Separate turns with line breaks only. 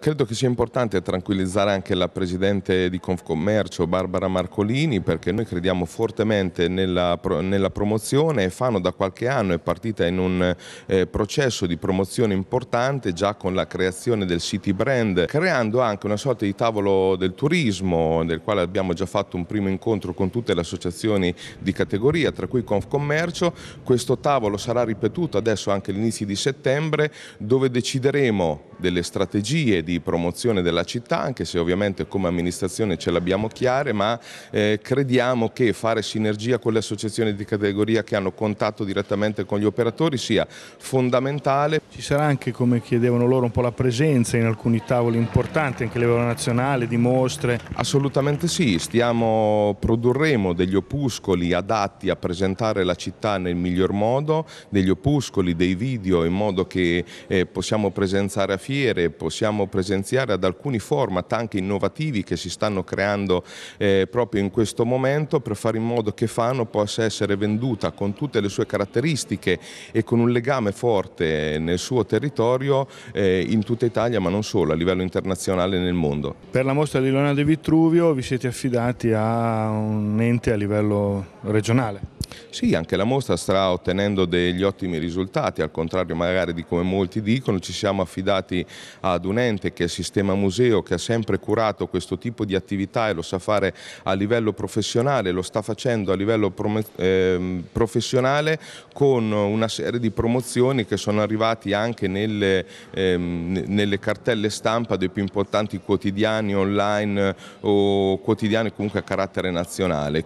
Credo che sia importante tranquillizzare anche la Presidente di Confcommercio, Barbara Marcolini, perché noi crediamo fortemente nella, nella promozione e Fano da qualche anno è partita in un eh, processo di promozione importante già con la creazione del City Brand, creando anche una sorta di tavolo del turismo, del quale abbiamo già fatto un primo incontro con tutte le associazioni di categoria, tra cui Confcommercio. Questo tavolo sarà ripetuto adesso anche all'inizio di settembre, dove decideremo delle strategie, di promozione della città, anche se ovviamente come amministrazione ce l'abbiamo chiare, ma eh, crediamo che fare sinergia con le associazioni di categoria che hanno contatto direttamente con gli operatori sia
fondamentale. Ci sarà anche, come chiedevano loro, un po' la presenza in alcuni tavoli importanti, anche a livello nazionale, di mostre? Assolutamente sì,
stiamo, produrremo degli opuscoli adatti a presentare la città nel miglior modo, degli opuscoli, dei video in modo che eh, possiamo presenziare a fiere, possiamo presenziare presenziare ad alcuni format anche innovativi che si stanno creando eh, proprio in questo momento per fare in modo che Fano possa essere venduta con tutte le sue caratteristiche e con un legame forte nel suo territorio eh, in tutta Italia ma non solo, a livello internazionale e nel mondo.
Per la mostra di Leonardo Vitruvio vi siete affidati a un ente a livello regionale?
Sì, anche la mostra sta ottenendo degli ottimi risultati, al contrario magari di come molti dicono, ci siamo affidati ad un ente che è il Sistema Museo, che ha sempre curato questo tipo di attività e lo sa fare a livello professionale, lo sta facendo a livello ehm, professionale con una serie di promozioni che sono arrivati anche nelle, ehm, nelle cartelle stampa dei più importanti quotidiani online eh, o quotidiani comunque a carattere nazionale.